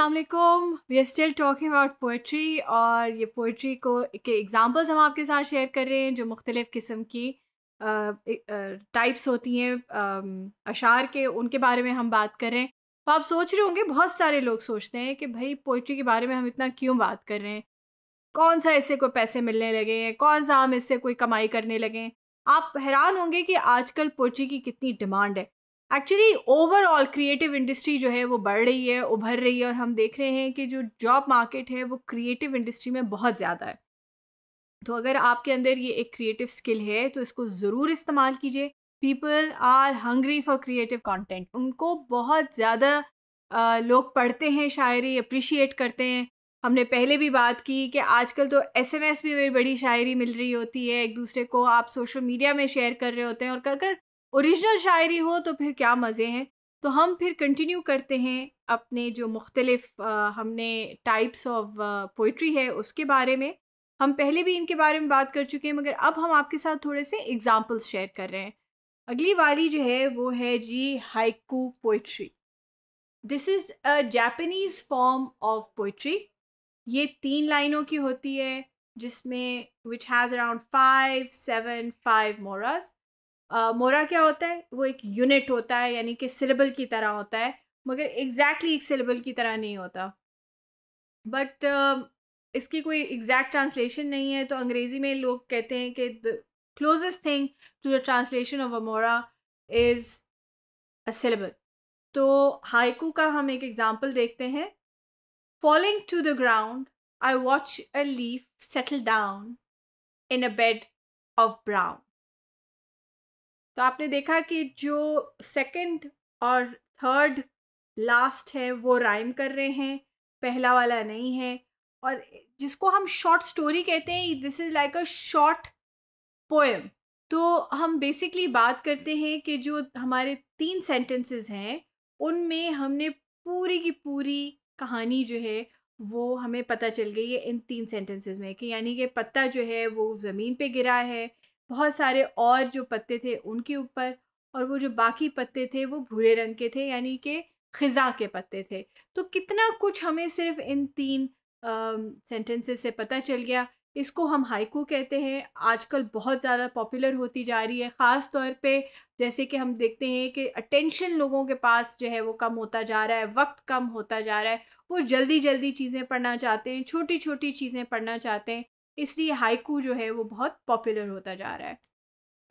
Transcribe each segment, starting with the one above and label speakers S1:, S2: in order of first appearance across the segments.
S1: असलकुम we are still talking about poetry और ये पोइट्री को के एग्ज़ाम्पल्स हम आपके साथ शेयर कर रहे हैं जो मुख्तलिफ़ किस्म की टाइप्स होती हैं अशार के उनके बारे में हम बात कर रहे हैं तो आप सोच रहे होंगे बहुत सारे लोग सोचते हैं कि भाई पोइट्री के बारे में हम इतना क्यों बात कर रहे हैं कौन सा इससे कोई पैसे मिलने लगे हैं कौन सा हम इससे कोई कमाई करने लगे हैं आप हैरान होंगे कि आजकल पोइट्री की कितनी डिमांड है एक्चुअली ओवरऑल क्रिएटिव इंडस्ट्री जो है वो बढ़ रही है उभर रही है और हम देख रहे हैं कि जो जॉब मार्केट है वो क्रिएटिव इंडस्ट्री में बहुत ज़्यादा है तो अगर आपके अंदर ये एक क्रिएटिव स्किल है तो इसको ज़रूर इस्तेमाल कीजिए people are hungry for creative content उनको बहुत ज़्यादा लोग पढ़ते हैं शायरी अप्रिशिएट करते हैं हमने पहले भी बात की कि आजकल तो एस एम एस भी बड़ी शायरी मिल रही होती है एक दूसरे को आप सोशल मीडिया में शेयर कर रहे होते हैं और अगर ओरिजिनल शायरी हो तो फिर क्या मज़े हैं तो हम फिर कंटिन्यू करते हैं अपने जो मुख्तलिफ हमने टाइप्स ऑफ पोइट्री है उसके बारे में हम पहले भी इनके बारे में बात कर चुके हैं मगर अब हम आपके साथ थोड़े से एग्ज़ाम्पल्स शेयर कर रहे हैं अगली वाली जो है वो है जी haiku poetry this is a Japanese form of poetry ये तीन लाइनों की होती है जिसमें which has around five seven five moras ah, mora क्या होता है वो एक यूनिट होता है यानी कि सिलेबल की तरह होता है मगर एग्जैक्टली exactly एक सिलेबल की तरह नहीं होता बट uh, इसकी कोई एग्जैक्ट ट्रांसलेशन नहीं है तो अंग्रेज़ी में लोग कहते हैं कि the closest thing to the translation of a mora is a syllable तो हाइकू का हम एक एग्ज़ाम्पल देखते हैं falling to the ground I watch a leaf settle down in a bed of brown तो आपने देखा कि जो सेकंड और थर्ड लास्ट है वो राइम कर रहे हैं पहला वाला नहीं है और जिसको हम शॉर्ट स्टोरी कहते हैं this is like a short poem तो हम बेसिकली बात करते हैं कि जो हमारे तीन सेंटेंसेस हैं उनमें हमने पूरी की पूरी कहानी जो है वो हमें पता चल गई है इन तीन सेंटेंसेस में कि यानी कि पत्ता जो है वो ज़मीन पे गिरा है बहुत सारे और जो पत्ते थे उनके ऊपर और वो जो बाकी पत्ते थे वो भूरे रंग के थे यानी कि ख़ज़ा के पत्ते थे तो कितना कुछ हमें सिर्फ इन तीन सेंटेंसेस से पता चल गया इसको हम हाइकू कहते हैं आजकल बहुत ज़्यादा पॉपुलर होती जा रही है ख़ास तौर पे जैसे कि हम देखते हैं कि अटेंशन लोगों के पास जो है वो कम होता जा रहा है वक्त कम होता जा रहा है वो जल्दी जल्दी चीज़ें पढ़ना चाहते हैं छोटी छोटी चीज़ें पढ़ना चाहते हैं इसलिए हाइकू जो है वो बहुत पॉपुलर होता जा रहा है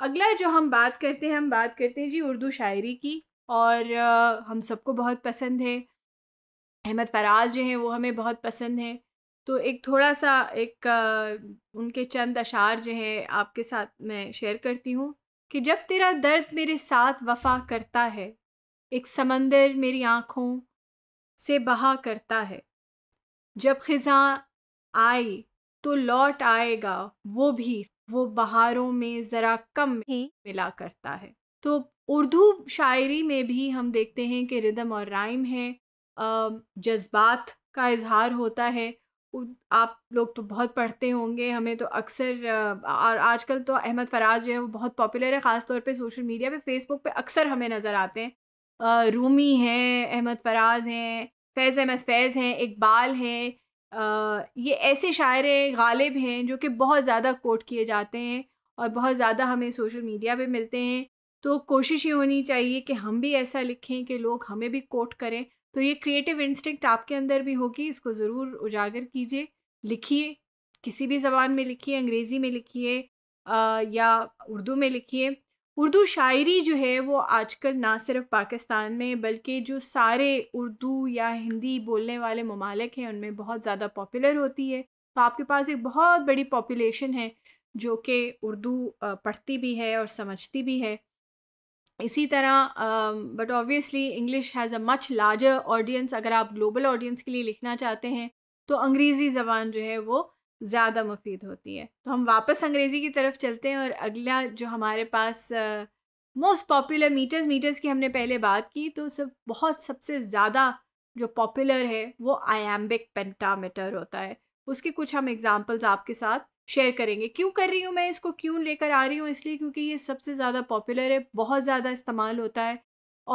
S1: अगला जो हम बात करते हैं हम बात करते हैं जी उर्दू शायरी की और हम सबको बहुत पसंद है अहमद फराज जो हैं वो हमें बहुत पसंद हैं तो एक थोड़ा सा एक उनके चंद अशार जो हैं आपके साथ मैं शेयर करती हूँ कि जब तेरा दर्द मेरे साथ वफा करता है एक समंदर मेरी आँखों से बहा करता है जब खिजा आई तो लौट आएगा वो भी वो बहारों में ज़रा कम ही मिला करता है तो उर्दू शायरी में भी हम देखते हैं कि रिदम और राइम है जज्बात का इजहार होता है आप लोग तो बहुत पढ़ते होंगे हमें तो अक्सर और आजकल तो अहमद फराज जो है वो बहुत पॉपुलर है ख़ास तौर पे सोशल मीडिया पे फेसबुक पे अक्सर हमें नज़र आते हैं रूमी हैं अहमद फराज हैं फैज़ अहमद फैज़ हैं इकबाल हैं आ, ये ऐसे शायर गालिब हैं जो कि बहुत ज़्यादा कोट किए जाते हैं और बहुत ज़्यादा हमें सोशल मीडिया पे मिलते हैं तो कोशिश ये होनी चाहिए कि हम भी ऐसा लिखें कि लोग हमें भी कोट करें तो ये क्रिएटिव इंस्टिंक्ट आपके अंदर भी होगी इसको ज़रूर उजागर कीजिए लिखिए किसी भी जबान में लिखिए अंग्रेज़ी में लिखिए या उर्दू में लिखिए उर्दू शायरी जो है वो आजकल ना सिर्फ पाकिस्तान में बल्कि जो सारे उर्दू या हिंदी बोलने वाले ममालिक हैं उनमें बहुत ज़्यादा पॉपुलर होती है तो आपके पास एक बहुत बड़ी पॉपुलेशन है जो कि उर्दू पढ़ती भी है और समझती भी है इसी तरह but obviously English has a much larger audience अगर आप ग्लोबल ऑडियंस के लिए लिखना चाहते हैं तो अंग्रेज़ी ज़बान जो है वो ज़्यादा मुफीद होती है तो हम वापस अंग्रेज़ी की तरफ चलते हैं और अगला जो हमारे पास मोस्ट पॉपुलर मीटर्स मीटर्स की हमने पहले बात की तो सब बहुत सबसे ज़्यादा जो पॉपुलर है वो आयाम्बिक पेंटामीटर होता है उसके कुछ हम एग्ज़ाम्पल्स आपके साथ शेयर करेंगे क्यों कर रही हूँ मैं इसको क्यों लेकर आ रही हूँ इसलिए क्योंकि ये सबसे ज़्यादा पॉपुलर है बहुत ज़्यादा इस्तेमाल होता है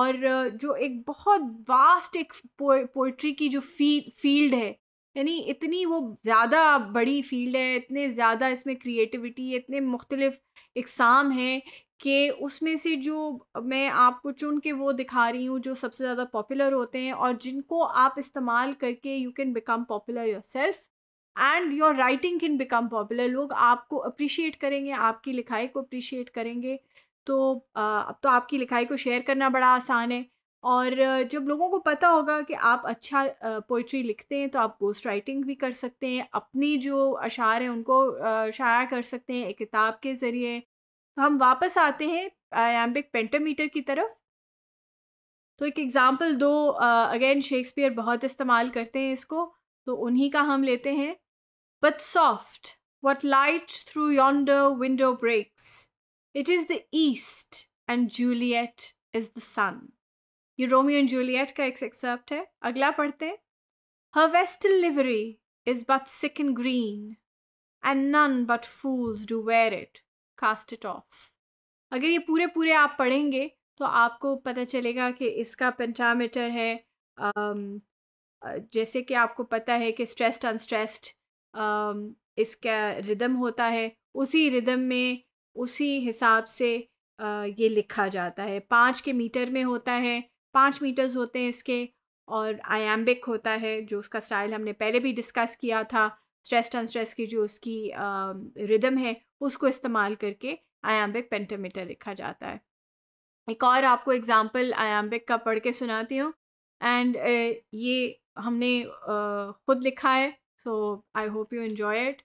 S1: और जो एक बहुत वास्ट एक पोइट्री की जो फी फील्ड है यानी इतनी वो ज़्यादा बड़ी फील्ड है इतने ज़्यादा इसमें क्रिएटिविटी है इतने मुख्तलिफ इकसाम हैं कि उसमें से जो मैं आपको चुन के वो दिखा रही हूँ जो सबसे ज़्यादा पॉपुलर होते हैं और जिनको आप इस्तेमाल करके you can become popular yourself and your writing can become popular लोग आपको अप्रिशिएट करेंगे आपकी लिखाई को अप्रिशिएट करेंगे तो अब तो आपकी लिखाई को शेयर करना बड़ा आसान है और जब लोगों को पता होगा कि आप अच्छा पोइट्री लिखते हैं तो आप पोस्ट राइटिंग भी कर सकते हैं अपनी जो अशार हैं उनको शाया कर सकते हैं एक किताब के ज़रिए तो हम वापस आते हैं आयाम्बिक पेंटामीटर की तरफ तो एक एग्ज़ाम्पल दो अगेन शेक्सपियर बहुत इस्तेमाल करते हैं इसको तो उन्हीं का हम लेते हैं but soft what light through yonder window breaks it is the east and Juliet is the sun ये रोमियो एंड जूलियट का एक एक्सेप्ट है अगला पढ़ते हैं her livery is but sick in green and none but fools do wear it cast it off अगर ये पूरे पूरे आप पढ़ेंगे तो आपको पता चलेगा कि इसका पेंटामीटर है um, जैसे कि आपको पता है कि स्ट्रेस्ड अनस्ट्रेस्ड um, इसका रिदम होता है उसी रिदम में उसी हिसाब से uh, ये लिखा जाता है पाँच के मीटर में होता है पाँच मीटर्स होते हैं इसके और आयाम्बिक होता है जो उसका स्टाइल हमने पहले भी डिस्कस किया था स्ट्रेस्ड अनस्ट्रेस की जो उसकी रिदम है उसको इस्तेमाल करके आयाम्बिक पेंटामीटर लिखा जाता है एक और आपको एग्ज़ाम्पल आयाम्बिक का पढ़ के सुनाती हूँ एंड ये हमने खुद लिखा है so I hope you enjoy it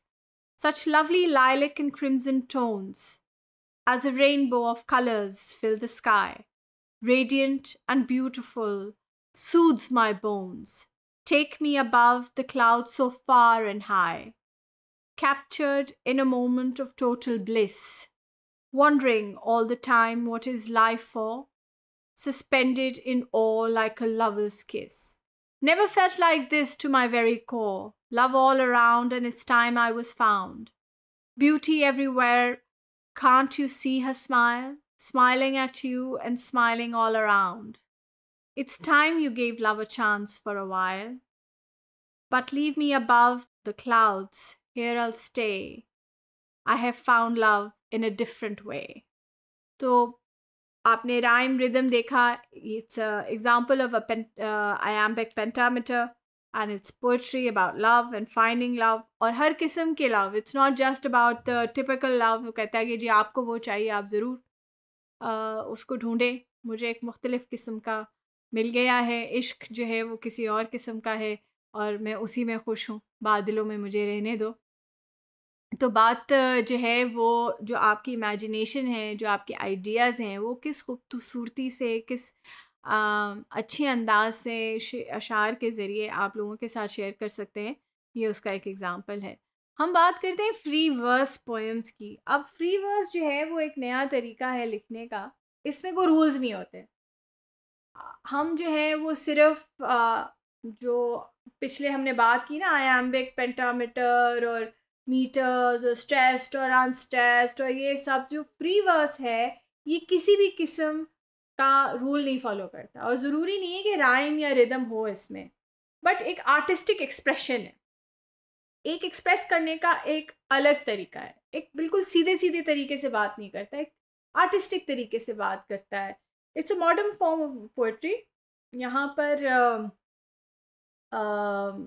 S1: such lovely lilac in crimson tones as a rainbow of colours fill the sky radiant and beautiful, soothes my bones. Take me above the clouds so far and high, captured in a moment of total bliss, wondering all the time what is life for, suspended in awe like a lover's kiss. Never felt like this to my very core, love all around, and it's time I was found. Beauty everywhere, can't you see her smile? smiling at you and smiling all around. It's time you gave love a chance for a while. But leave me above the clouds, here I'll stay. I have found love in a different way. So, aapne rhyme rhythm dekha, it's an example of a uh, iambic pentameter and it's poetry about love and finding love or har kisam ke love. It's not just about the typical love, you aapko wo chahiye, aap zarur. उसको ढूंढे मुझे एक मुख्तलिफ़ किस्म का मिल गया है इश्क जो है वो किसी और किस्म का है और मैं उसी में खुश हूँ बादलों में मुझे रहने दो तो बात जो है वो जो आपकी इमेजिनेशन है जो आपके आइडियाज़ हैं वो किस खूबसूरती से किस आ, अच्छे अंदाज से अशार के ज़रिए आप लोगों के साथ शेयर कर सकते हैं ये उसका एक एग्ज़ाम्पल है हम बात करते हैं फ्री वर्स पोएम्स की अब फ्री वर्स जो है वो एक नया तरीका है लिखने का इसमें कोई रूल्स नहीं होते हम जो है वो सिर्फ आ, जो पिछले हमने बात की ना आयाम्बिक पेंटामीटर और मीटर्स और स्ट्रेस्ड और अनस्ट्रेस्ड और ये सब जो फ्री वर्स है ये किसी भी किस्म का रूल नहीं फॉलो करता और ज़रूरी नहीं है कि राइम या रिदम हो इसमें बट एक आर्टिस्टिक एक्सप्रेशन है एक एक्सप्रेस करने का एक अलग तरीका है एक बिल्कुल सीधे सीधे तरीके से बात नहीं करता एक आर्टिस्टिक तरीके से बात करता है it's a modern form of poetry यहाँ पर आ, आ,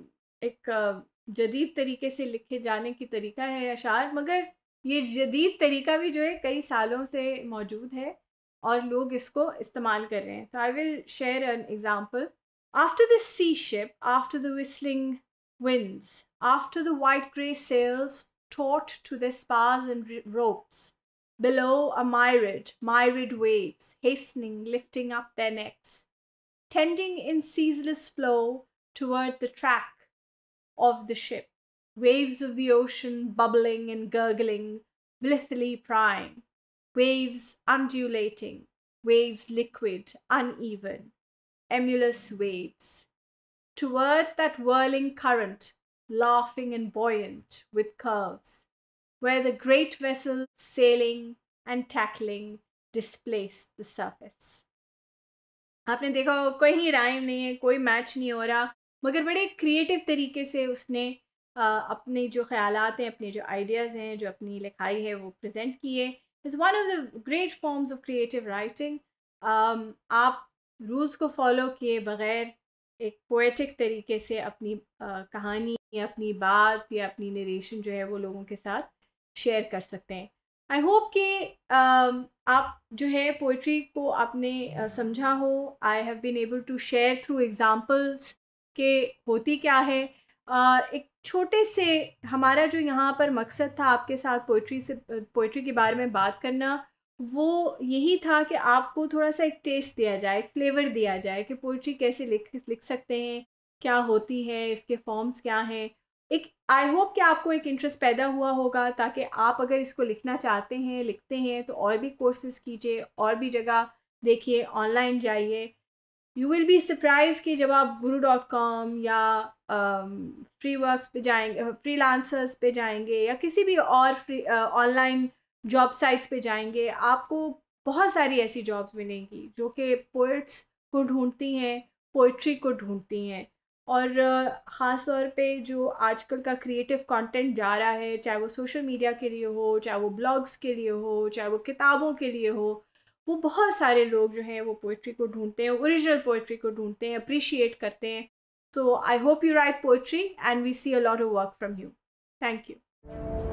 S1: एक जदीद तरीके से लिखे जाने की तरीका है अशार मगर ये जदीद तरीका भी जो है कई सालों से मौजूद है और लोग इसको इस्तेमाल कर रहे हैं तो I will share an example after the sea ship after the whistling winds, after the white grey sails taut to their spars and ropes. Below are myriad, myriad waves, hastening, lifting up their necks, tending in ceaseless flow toward the track of the ship. Waves of the ocean bubbling and gurgling, blithely prying, waves undulating, waves liquid, uneven, emulous waves toward that whirling current, laughing and buoyant with curves, where the great vessel sailing and tackling displaced the surface. आपने देखा हो कोई ही rhyme नहीं है कोई match नहीं हो रहा मगर बड़े क्रिएटिव तरीके से उसने आ, अपने जो ख्याल हैं अपने जो आइडियाज़ हैं जो अपनी लिखाई है वो प्रेजेंट किए is one of the great forms of creative writing आप रूल्स को फॉलो किए बगैर एक पोएटिक तरीके से अपनी आ, कहानी या अपनी बात या अपनी नरेशन जो है वो लोगों के साथ शेयर कर सकते हैं आई होप कि आप जो है पोइट्री को आपने समझा हो I have been able to share through examples के होती क्या है एक छोटे से हमारा जो यहाँ पर मकसद था आपके साथ पोइट्री से पोइट्री के बारे में बात करना वो यही था कि आपको थोड़ा सा एक टेस्ट दिया जाए एक फ्लेवर दिया जाए कि पोइट्री कैसे लिख लिख सकते हैं क्या होती है इसके फॉर्म्स क्या हैं एक आई होप कि आपको एक इंटरेस्ट पैदा हुआ होगा ताकि आप अगर इसको लिखना चाहते हैं लिखते हैं तो और भी कोर्सेज कीजिए और भी जगह देखिए ऑनलाइन जाइए यू विल बी सरप्राइज कि जब आप गुरु डॉट कॉम या फ्री वर्क पे जाएंगे फ्री लांसर्स पे जाएंगे या किसी भी और फ्री ऑनलाइन जॉब साइट्स पे जाएंगे आपको बहुत सारी ऐसी जॉब्स मिलेंगी जो कि पोइट्स को ढूंढती हैं पोइट्री को ढूंढती हैं और ख़ास तौर पे जो आजकल का क्रिएटिव कंटेंट जा रहा है चाहे वो सोशल मीडिया के लिए हो चाहे वो ब्लॉग्स के लिए हो चाहे वो किताबों के लिए हो वो बहुत सारे लोग जो हैं वो पोइट्री को ढूंढते हैं ओरिजिनल पोइट्री को ढूंढते हैं अप्रिशिएट करते हैं तो I hope you write poetry and we see a lot of work from you thank you